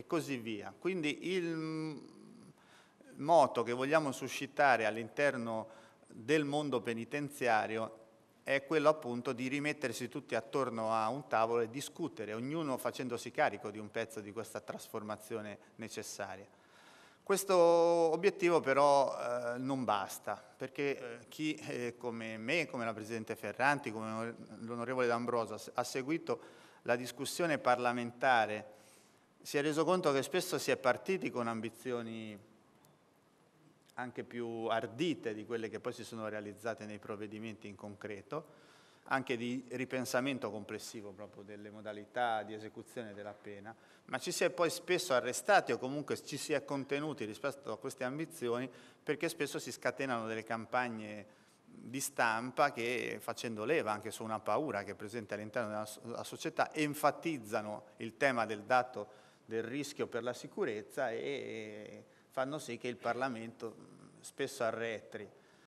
e così via. Quindi il moto che vogliamo suscitare all'interno del mondo penitenziario è quello appunto di rimettersi tutti attorno a un tavolo e discutere, ognuno facendosi carico di un pezzo di questa trasformazione necessaria. Questo obiettivo però eh, non basta, perché eh, chi eh, come me, come la Presidente Ferranti, come l'Onorevole D'Ambroso ha seguito la discussione parlamentare si è reso conto che spesso si è partiti con ambizioni anche più ardite di quelle che poi si sono realizzate nei provvedimenti in concreto, anche di ripensamento complessivo proprio delle modalità di esecuzione della pena, ma ci si è poi spesso arrestati o comunque ci si è contenuti rispetto a queste ambizioni perché spesso si scatenano delle campagne di stampa che facendo leva anche su una paura che è presente all'interno della società enfatizzano il tema del dato del rischio per la sicurezza e fanno sì che il Parlamento spesso arretri.